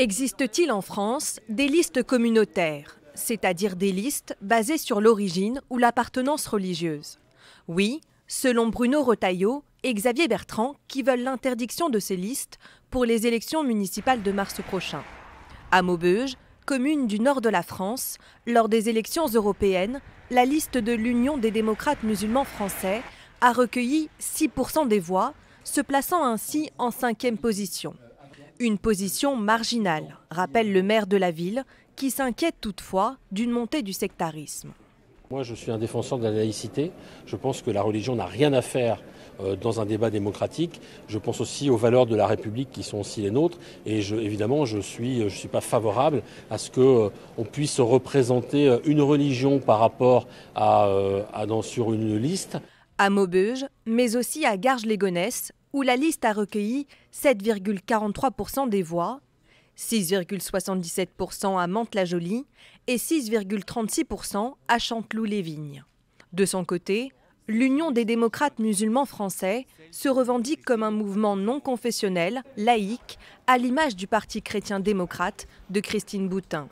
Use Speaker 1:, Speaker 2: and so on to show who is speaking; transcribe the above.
Speaker 1: Existe-t-il en France des listes communautaires, c'est-à-dire des listes basées sur l'origine ou l'appartenance religieuse Oui, selon Bruno Retailleau et Xavier Bertrand, qui veulent l'interdiction de ces listes pour les élections municipales de mars prochain. À Maubeuge, commune du nord de la France, lors des élections européennes, la liste de l'Union des démocrates musulmans français a recueilli 6% des voix, se plaçant ainsi en cinquième position. Une position marginale, rappelle le maire de la ville, qui s'inquiète toutefois d'une montée du sectarisme.
Speaker 2: Moi, je suis un défenseur de la laïcité. Je pense que la religion n'a rien à faire euh, dans un débat démocratique. Je pense aussi aux valeurs de la République qui sont aussi les nôtres. Et évidemment, je ne suis, euh, je suis pas favorable à ce qu'on euh, puisse représenter une religion par rapport à, sur une liste.
Speaker 1: À Maubeuge, mais aussi à Garges-les-Gonesses, où la liste a recueilli 7,43% des voix, 6,77% à Mantes-la-Jolie et 6,36% à Chanteloup-les-Vignes. De son côté, l'Union des démocrates musulmans français se revendique comme un mouvement non confessionnel, laïque, à l'image du Parti chrétien démocrate de Christine Boutin.